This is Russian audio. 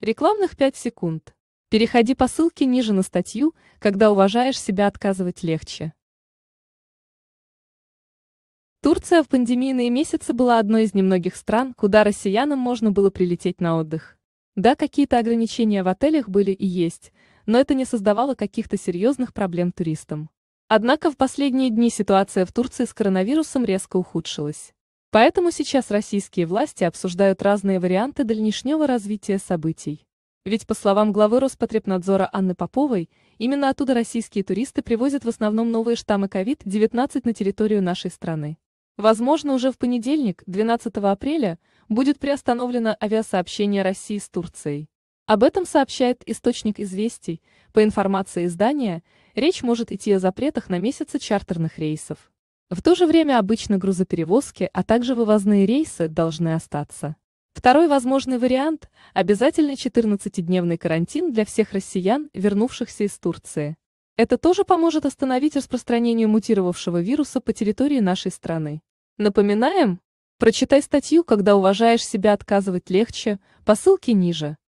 Рекламных 5 секунд. Переходи по ссылке ниже на статью, когда уважаешь себя отказывать легче. Турция в пандемийные месяцы была одной из немногих стран, куда россиянам можно было прилететь на отдых. Да, какие-то ограничения в отелях были и есть, но это не создавало каких-то серьезных проблем туристам. Однако в последние дни ситуация в Турции с коронавирусом резко ухудшилась. Поэтому сейчас российские власти обсуждают разные варианты дальнейшего развития событий. Ведь, по словам главы Роспотребнадзора Анны Поповой, именно оттуда российские туристы привозят в основном новые штаммы COVID-19 на территорию нашей страны. Возможно, уже в понедельник, 12 апреля, будет приостановлено авиасообщение России с Турцией. Об этом сообщает источник известий. По информации издания, речь может идти о запретах на месяцы чартерных рейсов. В то же время обычно грузоперевозки, а также вывозные рейсы должны остаться. Второй возможный вариант – обязательный 14-дневный карантин для всех россиян, вернувшихся из Турции. Это тоже поможет остановить распространение мутировавшего вируса по территории нашей страны. Напоминаем? Прочитай статью «Когда уважаешь себя, отказывать легче» по ссылке ниже.